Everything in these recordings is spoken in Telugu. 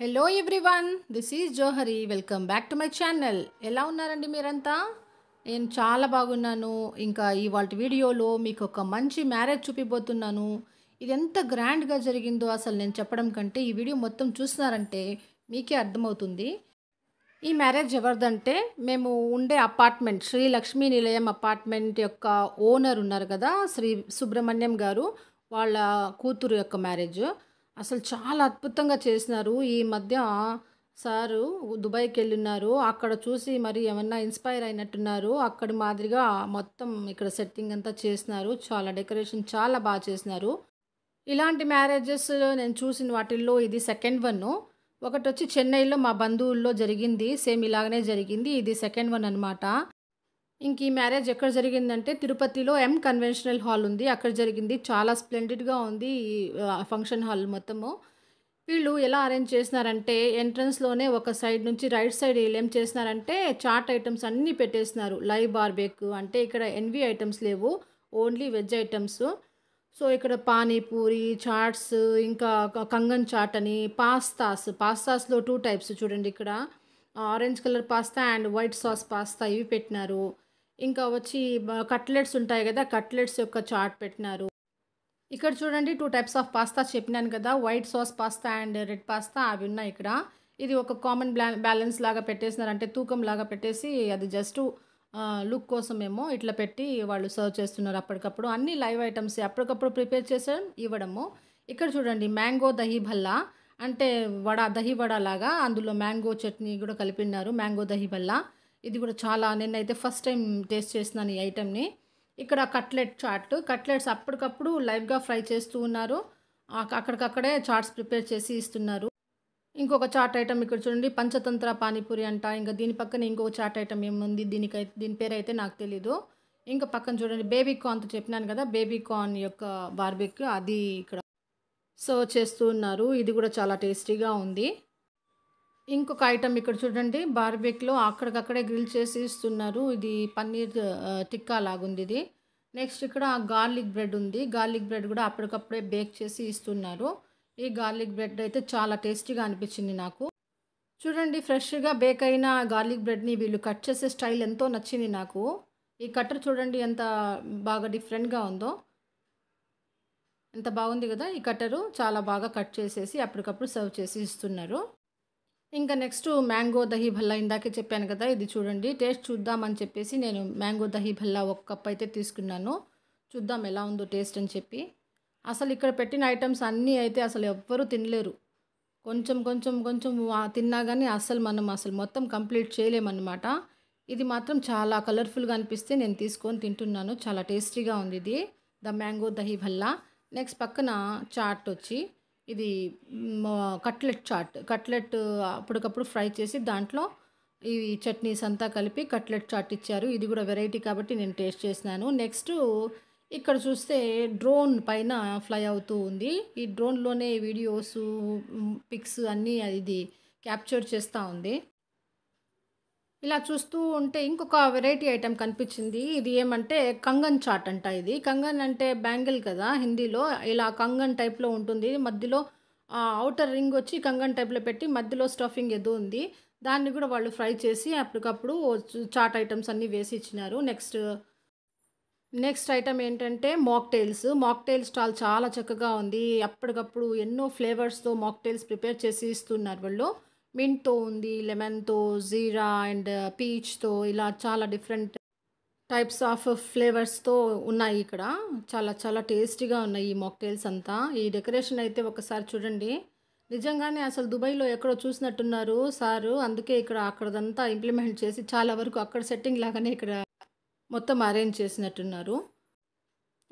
hello everyone this is Johari welcome back to my channel ఎలా ఉన్నారండి మీరంతా నేను చాలా బాగున్నాను ఇంకా ఇవాళ వీడియోలో మీకు ఒక మంచి మ్యారేజ్ చూపిపోతున్నాను ఇది ఎంత గ్రాండ్గా జరిగిందో అసలు నేను చెప్పడం కంటే ఈ వీడియో మొత్తం చూస్తున్నారంటే మీకే అర్థమవుతుంది ఈ మ్యారేజ్ ఎవరిదంటే మేము ఉండే అపార్ట్మెంట్ శ్రీ లక్ష్మీ నిలయం అపార్ట్మెంట్ యొక్క ఓనర్ ఉన్నారు కదా శ్రీ సుబ్రహ్మణ్యం గారు వాళ్ళ కూతురు యొక్క మ్యారేజ్ అసలు చాలా అద్భుతంగా చేసినారు ఈ మధ్య సారు దుబాయ్కి ఉన్నారు అక్కడ చూసి మరి ఏమన్నా ఇన్స్పైర్ అయినట్టున్నారు అక్కడ మాదిరిగా మొత్తం ఇక్కడ సెట్టింగ్ అంతా చేసినారు చాలా డెకరేషన్ చాలా బాగా చేసినారు ఇలాంటి మ్యారేజెస్ నేను చూసిన వాటిల్లో ఇది సెకండ్ వన్ ఒకటి వచ్చి చెన్నైలో మా బంధువుల్లో జరిగింది సేమ్ ఇలాగనే జరిగింది ఇది సెకండ్ వన్ అనమాట ఇంక ఈ మ్యారేజ్ ఎక్కడ జరిగిందంటే తిరుపతిలో ఎం కన్వెన్షనల్ హాల్ ఉంది అక్కడ జరిగింది చాలా స్ప్లెండెడ్గా ఉంది ఫంక్షన్ హాల్ మొత్తము వీళ్ళు ఎలా అరేంజ్ చేసినారంటే ఎంట్రన్స్లోనే ఒక సైడ్ నుంచి రైట్ సైడ్ వీళ్ళు ఏం చేసినారంటే చాట్ ఐటమ్స్ అన్నీ పెట్టేసినారు లైవ్ బార్బేక్ అంటే ఇక్కడ ఎన్వి ఐటమ్స్ లేవు ఓన్లీ వెజ్ ఐటమ్స్ సో ఇక్కడ పానీపూరి చాట్స్ ఇంకా కంగన్ చాట్ అని పాస్తాస్ పాస్తాస్లో టూ టైప్స్ చూడండి ఇక్కడ orange colour pasta and white sauce pasta ఇవి పెట్టినారు ఇంకా వచ్చి కట్లెట్స్ ఉంటాయి కదా కట్లెట్స్ యొక్క చాట్ పెట్టినారు ఇక్కడ చూడండి టూ టైప్స్ ఆఫ్ పాస్తా చెప్పినాను కదా white sauce pasta and red pasta అవి ఉన్నాయి ఇక్కడ ఇది ఒక కామన్ బ్యాలెన్స్ లాగా పెట్టేసినారు అంటే తూకం లాగా పెట్టేసి అది జస్ట్ లుక్ కోసమేమో ఇట్లా పెట్టి వాళ్ళు సర్వ్ చేస్తున్నారు అప్పటికప్పుడు అన్ని లైవ్ ఐటమ్స్ అప్పటికప్పుడు ప్రిపేర్ చేసాం ఇవ్వడము ఇక్కడ చూడండి మ్యాంగో దహీ భల్లా అంటే వడ దహీ వడ లాగా అందులో మ్యాంగో చట్నీ కూడా కలిపినారు మ్యాంగో దహీ భల్లా ఇది కూడా చాలా నేనైతే ఫస్ట్ టైం టేస్ట్ చేస్తున్నాను ఈ ఐటెంని ఇక్కడ కట్లెట్ చాట్ కట్లెట్స్ అప్పటికప్పుడు లైవ్గా ఫ్రై చేస్తూ ఉన్నారు అక్కడికక్కడే చాట్స్ ప్రిపేర్ చేసి ఇస్తున్నారు ఇంకొక చాట్ ఐటమ్ ఇక్కడ చూడండి పంచతంత్ర పానీపూరి అంట ఇంకా దీని పక్కన ఇంకొక చాట్ ఐటమ్ ఏముంది దీనికైతే దీని పేరు అయితే నాకు తెలీదు ఇంకా పక్కన చూడండి బేబీ కార్న్తో చెప్పినాను కదా బేబీ కార్న్ యొక్క బార్బెక్యూ అది ఇక్కడ సర్వ్ చేస్తూ ఉన్నారు ఇది కూడా చాలా టేస్టీగా ఉంది ఇంకొక ఐటమ్ ఇక్కడ చూడండి బార్బేక్లో అక్కడికక్కడే గ్రిల్ చేసి ఇస్తున్నారు ఇది పన్నీర్ టిక్కా లాగుంది ఇది నెక్స్ట్ ఇక్కడ గార్లిక్ బ్రెడ్ ఉంది గార్లిక్ బ్రెడ్ కూడా అప్పటికప్పుడే బేక్ చేసి ఇస్తున్నారు ఈ గార్లిక్ బ్రెడ్ అయితే చాలా టేస్టీగా అనిపించింది నాకు చూడండి ఫ్రెష్గా బేక్ అయిన గార్లిక్ బ్రెడ్ని వీళ్ళు కట్ చేసే స్టైల్ ఎంతో నచ్చింది నాకు ఈ కట్టర్ చూడండి ఎంత బాగా డిఫరెంట్గా ఉందో ఎంత బాగుంది కదా ఈ కట్టరు చాలా బాగా కట్ చేసేసి అప్పటికప్పుడు సర్వ్ చేసి ఇస్తున్నారు ఇంకా నెక్స్ట్ మ్యాంగో దహీ భల్లా ఇందాకే చెప్పాను కదా ఇది చూడండి టేస్ట్ చూద్దామని చెప్పేసి నేను మ్యాంగో దహీ భల్లా ఒక కప్ అయితే తీసుకున్నాను చూద్దాం ఎలా ఉందో టేస్ట్ అని చెప్పి అసలు ఇక్కడ పెట్టిన ఐటమ్స్ అన్నీ అయితే అసలు ఎవ్వరూ తినలేరు కొంచెం కొంచెం కొంచెం తిన్నా కానీ అసలు మనం అసలు మొత్తం కంప్లీట్ చేయలేమన్నమాట ఇది మాత్రం చాలా కలర్ఫుల్గా అనిపిస్తే నేను తీసుకొని తింటున్నాను చాలా టేస్టీగా ఉంది ఇది the mango dahi bhalla next పక్కన చాట్ వచ్చి ఇది కట్లెట్ చాట్ కట్లెట్ అప్పటికప్పుడు ఫ్రై చేసి దాంట్లో ఈ చట్నీస్ అంతా కలిపి కట్లెట్ చాట్ ఇచ్చారు ఇది కూడా వెరైటీ కాబట్టి నేను టేస్ట్ చేసినాను నెక్స్ట్ ఇక్కడ చూస్తే డ్రోన్ పైన ఫ్లై అవుతూ ఉంది ఈ డ్రోన్లోనే వీడియోస్ పిక్స్ అన్నీ ఇది క్యాప్చర్ చేస్తూ ఉంది ఇలా చూస్తూ ఉంటే ఇంకొక వెరైటీ ఐటెం కనిపించింది ఇది ఏమంటే కంగన్ చాట్ అంట ఇది కంగన్ అంటే బ్యాంగిల్ కదా హిందీలో ఇలా కంగన్ టైప్లో ఉంటుంది మధ్యలో అవుటర్ రింగ్ వచ్చి కంగన్ టైప్లో పెట్టి మధ్యలో స్టఫింగ్ ఏదో ఉంది దాన్ని కూడా వాళ్ళు ఫ్రై చేసి అప్పటికప్పుడు చాట్ ఐటమ్స్ అన్నీ వేసి ఇచ్చినారు నెక్స్ట్ నెక్స్ట్ ఐటమ్ ఏంటంటే మాక్టైల్స్ మాక్టైల్ స్టాల్ చాలా చక్కగా ఉంది అప్పటికప్పుడు ఎన్నో ఫ్లేవర్స్తో మాక్టైల్స్ ప్రిపేర్ చేసి ఇస్తున్నారు వాళ్ళు మింట్తో ఉంది లెమన్తో జీరా అండ్ uh, పీచ్తో ఇలా చాలా డిఫరెంట్ టైప్స్ ఆఫ్ ఫ్లేవర్స్తో ఉన్నాయి ఇక్కడ చాలా చాలా టేస్టీగా ఉన్నాయి ఈ మాక్టైల్స్ అంతా ఈ డెకరేషన్ అయితే ఒకసారి చూడండి నిజంగానే అసలు దుబాయ్లో ఎక్కడో చూసినట్టున్నారు సారు అందుకే ఇక్కడ అక్కడదంతా ఇంప్లిమెంట్ చేసి చాలా వరకు అక్కడ సెట్టింగ్ లాగానే ఇక్కడ మొత్తం అరేంజ్ చేసినట్టున్నారు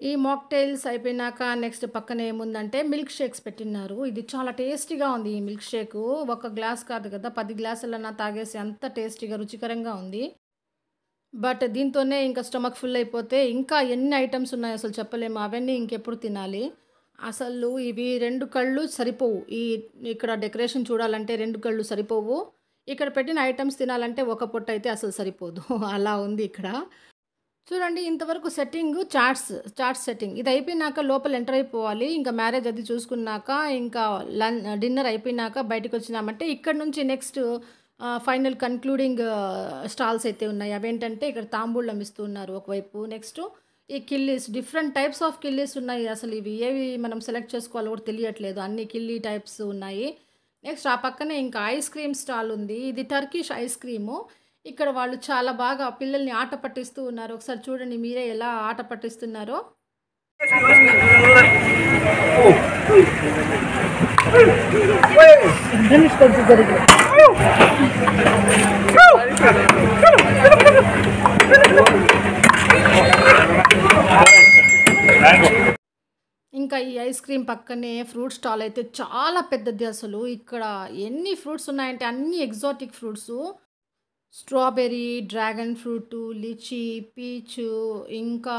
ఈ మాక్టైల్స్ అయిపోయినాక నెక్స్ట్ పక్కన ఏముందంటే మిల్క్ షేక్స్ పెట్టినారు ఇది చాలా టేస్టీగా ఉంది ఈ మిల్క్ షేక్ ఒక గ్లాస్ కాదు కదా పది గ్లాసులన్నా తాగేసి అంత టేస్టీగా రుచికరంగా ఉంది బట్ దీంతోనే ఇంకా స్టమక్ ఫుల్ అయిపోతే ఇంకా ఎన్ని ఐటమ్స్ ఉన్నాయో అసలు చెప్పలేము అవన్నీ ఇంకెప్పుడు తినాలి అసలు ఇవి రెండు కళ్ళు సరిపోవు ఈ ఇక్కడ డెకరేషన్ చూడాలంటే రెండు కళ్ళు సరిపోవు ఇక్కడ పెట్టిన ఐటమ్స్ తినాలంటే ఒక పొట్ట అయితే అసలు సరిపోదు అలా ఉంది ఇక్కడ చూడండి ఇంతవరకు సెట్టింగ్ చార్ట్స్ చాట్స్ సెట్టింగ్ ఇది అయిపోయినాక లోపల ఎంటర్ అయిపోవాలి ఇంకా మ్యారేజ్ అది చూసుకున్నాక ఇంకా లన్ డిన్నర్ అయిపోయినాక బయటకు వచ్చినామంటే ఇక్కడ నుంచి నెక్స్ట్ ఫైనల్ కన్క్లూడింగ్ స్టాల్స్ అయితే ఉన్నాయి అవేంటంటే ఇక్కడ తాంబూళ్ళం ఇస్తూ ఉన్నారు ఒకవైపు నెక్స్ట్ ఈ కిల్లీస్ డిఫరెంట్ టైప్స్ ఆఫ్ కిల్లీస్ ఉన్నాయి అసలు ఇవి ఏవి మనం సెలెక్ట్ చేసుకోవాలో కూడా తెలియట్లేదు అన్ని కిల్లీ టైప్స్ ఉన్నాయి నెక్స్ట్ ఆ పక్కనే ఇంకా ఐస్ క్రీమ్ స్టాల్ ఉంది ఇది టర్కిష్ ఐస్ క్రీము ఇక్కడ వాళ్ళు చాలా బాగా పిల్లల్ని ఆట పట్టిస్తూ ఉన్నారు ఒకసారి చూడండి మీరే ఎలా ఆట పట్టిస్తున్నారో ఇంకా ఈ ఐస్ క్రీమ్ పక్కనే ఫ్రూట్ స్టాల్ అయితే చాలా పెద్దది అసలు ఇక్కడ ఎన్ని ఫ్రూట్స్ ఉన్నాయంటే అన్ని exotic fruits strawberry dragon fruit lychee peach ఇంకా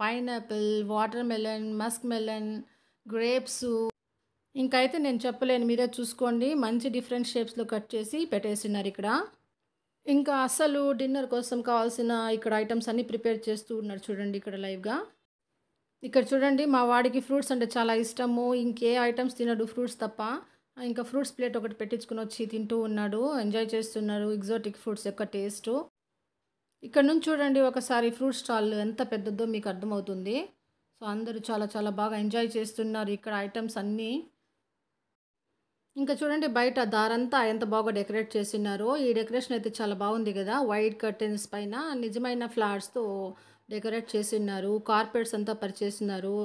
pineapple watermelon muskmelon grapes ఇంకైతే నేను చెప్పలేను మీరే చూసుకోండి మంచి డిఫరెంట్ షేప్స్లో కట్ చేసి పెట్టేస్తున్నారు ఇక్కడ ఇంకా అసలు డిన్నర్ కోసం కావాల్సిన ఇక్కడ ఐటమ్స్ అన్నీ ప్రిపేర్ చేస్తూ ఉన్నారు చూడండి ఇక్కడ లైవ్గా ఇక్కడ చూడండి మా వాడికి ఫ్రూట్స్ అంటే చాలా ఇష్టము ఇంకే ఐటమ్స్ తినడు ఫ్రూట్స్ తప్ప ఇంకా ఫ్రూట్స్ ప్లేట్ ఒకటి పెట్టించుకుని వచ్చి తింటూ ఉన్నాడు ఎంజాయ్ చేస్తున్నారు ఎగ్జాటిక్ ఫ్రూట్స్ యొక్క టేస్ట్ ఇక్కడ నుంచి చూడండి ఒకసారి ఫ్రూట్ స్టాల్ ఎంత పెద్దదో మీకు అర్థమవుతుంది సో అందరూ చాలా చాలా బాగా ఎంజాయ్ చేస్తున్నారు ఇక్కడ ఐటమ్స్ అన్నీ ఇంకా చూడండి బయట దారంతా ఎంత బాగా డెకరేట్ చేసినారో ఈ డెకరేషన్ అయితే చాలా బాగుంది కదా వైట్ కర్టెన్స్ పైన నిజమైన ఫ్లవర్స్తో డెకరేట్ ఉన్నారు కార్పెట్స్ అంతా పరిచేసినారు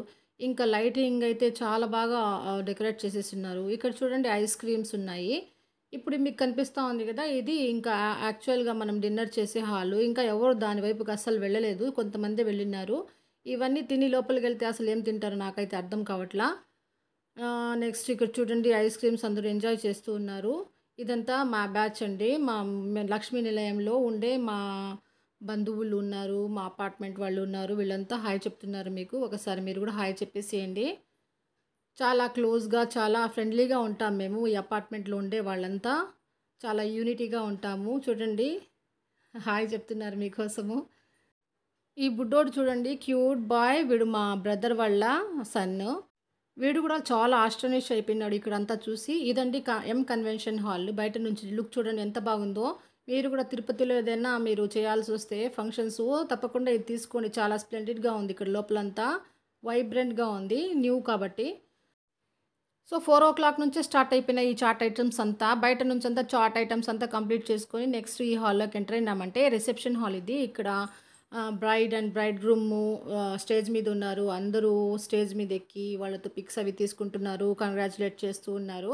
ఇంకా లైటింగ్ అయితే చాలా బాగా డెకరేట్ ఉన్నారు ఇక్కడ చూడండి ఐస్ క్రీమ్స్ ఉన్నాయి ఇప్పుడు మీకు కనిపిస్తూ ఉంది కదా ఇది ఇంకా యాక్చువల్గా మనం డిన్నర్ చేసే హాలు ఇంకా ఎవరు దాని వైపుకి అస్సలు వెళ్ళలేదు కొంతమంది వెళ్ళినారు ఇవన్నీ తిని లోపలికి వెళ్తే అసలు ఏం తింటారో నాకైతే అర్థం కావట్లా నెక్స్ట్ ఇక్కడ చూడండి ఐస్ క్రీమ్స్ అందరూ ఎంజాయ్ చేస్తూ ఉన్నారు ఇదంతా మా బ్యాచ్ అండి మా లక్ష్మీ నిలయంలో ఉండే మా బంధువులు ఉన్నారు మా అపార్ట్మెంట్ వాళ్ళు ఉన్నారు వీళ్ళంతా హాయ్ చెప్తున్నారు మీకు ఒకసారి మీరు కూడా హాయ్ చెప్పేసేయండి చాలా క్లోజ్గా చాలా ఫ్రెండ్లీగా ఉంటాం మేము ఈ అపార్ట్మెంట్లో ఉండే వాళ్ళంతా చాలా యూనిటీగా ఉంటాము చూడండి హాయ్ చెప్తున్నారు మీకోసము ఈ బుడ్డోడు చూడండి క్యూట్ బాయ్ వీడు మా బ్రదర్ వాళ్ళ సన్ను వీడు కూడా చాలా ఆస్ట్రనిష్ అయిపోయినాడు ఇక్కడంతా చూసి ఇదండి ఎం కన్వెన్షన్ హాల్ బయట నుంచి లుక్ చూడండి ఎంత బాగుందో మీరు కూడా తిరుపతిలో ఏదైనా మీరు చేయాల్సి వస్తే ఫంక్షన్స్ తప్పకుండా ఇది తీసుకోండి చాలా స్ప్లెండెడ్గా ఉంది ఇక్కడ లోపలంతా వైబ్రెంట్గా ఉంది న్యూ కాబట్టి సో ఫోర్ ఓ క్లాక్ నుంచే స్టార్ట్ అయిపోయిన ఈ చాట్ ఐటమ్స్ అంతా బయట నుంచి అంతా చాట్ ఐటమ్స్ అంతా కంప్లీట్ చేసుకొని నెక్స్ట్ ఈ హాల్లోకి ఎంటర్ అయినామంటే రిసెప్షన్ హాల్ ఇది ఇక్కడ bride and bridegroom stage మీద ఉన్నారు అందరూ స్టేజ్ మీద ఎక్కి వాళ్ళతో పిక్స్ అవి తీసుకుంటున్నారు కంగ్రాచులేట్ చేస్తూ ఉన్నారు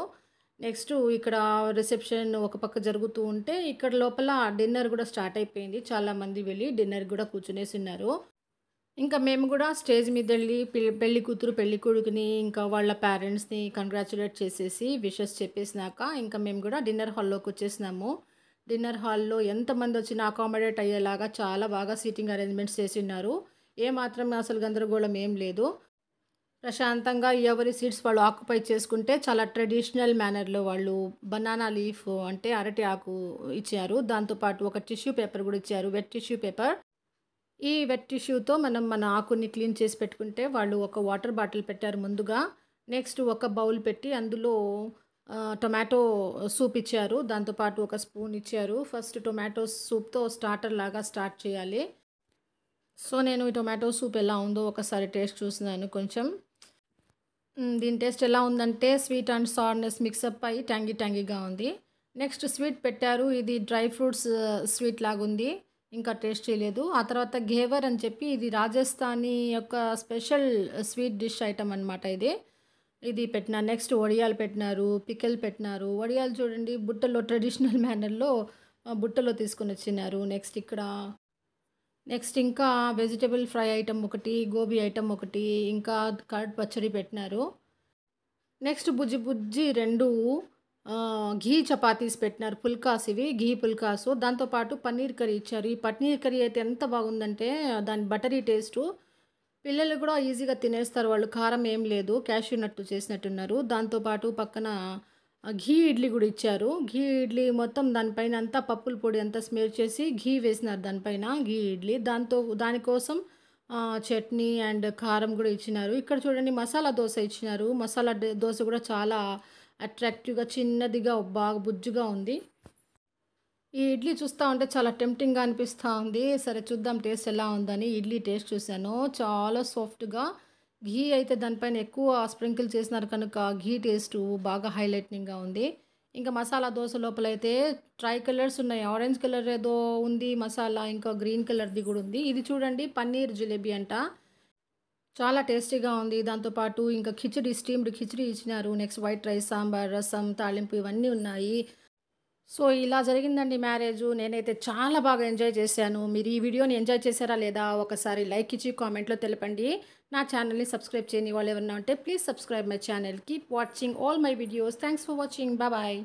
నెక్స్ట్ ఇక్కడ రిసెప్షన్ ఒక పక్క జరుగుతూ ఉంటే ఇక్కడ లోపల డిన్నర్ కూడా స్టార్ట్ అయిపోయింది చాలామంది వెళ్ళి డిన్నర్ కూడా కూర్చునేసి ఉన్నారు ఇంకా మేము కూడా స్టేజ్ మీద వెళ్ళి పెళ్లి కూతురు పెళ్లి కొడుకుని ఇంకా వాళ్ళ పేరెంట్స్ని కంగ్రాచులేట్ చేసేసి విషెస్ చెప్పేసినాక ఇంకా మేము కూడా డిన్నర్ హాల్లోకి వచ్చేసినాము డిన్నర్ హాల్లో ఎంతమంది వచ్చినా అకామిడేట్ అయ్యేలాగా చాలా బాగా సీటింగ్ అరేంజ్మెంట్స్ చేసి ఉన్నారు ఏమాత్రం అసలు గందరగోళం ఏం లేదు ప్రశాంతంగా ఎవరి సీడ్స్ వాళ్ళు ఆక్యుపై చేసుకుంటే చాలా ట్రెడిషనల్ మేనర్లో వాళ్ళు బనానా లీఫ్ అంటే అరటి ఆకు ఇచ్చారు దాంతోపాటు ఒక టిష్యూ పేపర్ కూడా ఇచ్చారు వెట్ టిష్యూ పేపర్ ఈ వెట్ టిష్యూతో మనం మన ఆకుని క్లీన్ చేసి పెట్టుకుంటే వాళ్ళు ఒక వాటర్ బాటిల్ పెట్టారు ముందుగా నెక్స్ట్ ఒక బౌల్ పెట్టి అందులో టొమాటో సూప్ ఇచ్చారు దాంతోపాటు ఒక స్పూన్ ఇచ్చారు ఫస్ట్ టొమాటో సూప్తో స్టార్టర్ లాగా స్టార్ట్ చేయాలి సో నేను ఈ టొమాటో సూప్ ఎలా ఉందో ఒకసారి టేస్ట్ చూసినాను కొంచెం దీని టేస్ట్ ఎలా ఉందంటే స్వీట్ అండ్ సార్నెస్ మిక్సప్ అయ్యి ట్యాంగీ ట్యాంగీగా ఉంది నెక్స్ట్ స్వీట్ పెట్టారు ఇది డ్రై ఫ్రూట్స్ స్వీట్ లాగుంది ఇంకా టేస్ట్ చేయలేదు ఆ తర్వాత ఘేవర్ అని చెప్పి ఇది రాజస్థానీ యొక్క స్పెషల్ స్వీట్ డిష్ ఐటమ్ అనమాట ఇది ఇది పెట్టిన నెక్స్ట్ వడియాలు పెట్టినారు పికెల్ పెట్టినారు వడియాలు చూడండి బుట్టలో ట్రెడిషనల్ మేనర్లో బుట్టలో తీసుకుని వచ్చినారు నెక్స్ట్ ఇక్కడ నెక్స్ట్ ఇంకా వెజిటబుల్ ఫ్రై ఐటమ్ ఒకటి గోబీ ఐటమ్ ఒకటి ఇంకా కర్డ్ పచ్చడి పెట్టినారు నెక్స్ట్ బుజ్జి బుజ్జి రెండు ఘీ చపాతీస్ పెట్టినారు పుల్కాస్ ఇవి ఘీ పుల్కాసు దాంతోపాటు పన్నీర్ కర్రీ ఇచ్చారు ఈ పన్నీర్ కర్రీ అయితే ఎంత బాగుందంటే దాని బటరీ టేస్టు పిల్లలు కూడా ఈజీగా తినేస్తారు వాళ్ళు కారం ఏం లేదు క్యాష్యూ నట్టు చేసినట్టున్నారు దాంతోపాటు పక్కన ఘీ ఇడ్లీ కూడా ఇచ్చారు ఘీ ఇడ్లీ మొత్తం దానిపైన అంతా పప్పుల పొడి అంతా స్మేర్ చేసి ఘీ వేసినారు దానిపైన ఘీ ఇడ్లీ దాంతో దానికోసం చట్నీ అండ్ కారం కూడా ఇచ్చినారు ఇక్కడ చూడండి మసాలా దోశ ఇచ్చినారు మసాలా దోశ కూడా చాలా అట్రాక్టివ్గా చిన్నదిగా బాగా బుజ్జుగా ఉంది ఈ ఇడ్లీ చూస్తూ ఉంటే చాలా టెంప్టింగ్గా అనిపిస్తూ ఉంది సరే చూద్దాం టేస్ట్ ఎలా ఉందని ఇడ్లీ టేస్ట్ చూశాను చాలా సాఫ్ట్గా ఘీ అయితే దానిపైన ఎక్కువ స్ప్రింకిల్ చేసినారు కనుక ఘీ టేస్ట్ బాగా హైలైట్నింగ్గా ఉంది ఇంకా మసాలా దోశ లోపలైతే ట్రై కలర్స్ ఉన్నాయి ఆరెంజ్ కలర్ ఏదో ఉంది మసాలా ఇంకా గ్రీన్ కలర్ది కూడా ఉంది ఇది చూడండి పన్నీర్ జిలేబీ అంట చాలా టేస్టీగా ఉంది దాంతోపాటు ఇంకా ఖిచడి స్టీమ్డ్ ఖిచడి ఇచ్చినారు నెక్స్ట్ వైట్ రైస్ సాంబార్ రసం తాలింపు ఇవన్నీ ఉన్నాయి సో ఇలా జరిగిందండి మ్యారేజ్ నేనైతే చాలా బాగా ఎంజాయ్ చేశాను మీరు ఈ వీడియోని ఎంజాయ్ చేశారా లేదా ఒకసారి లైక్ ఇచ్చి కామెంట్లో తెలపండి నా ఛానల్ని సబ్స్క్రైబ్ చేయని వాళ్ళు ఎవరైనా ఉంటే please subscribe my channel keep watching all my videos thanks for watching bye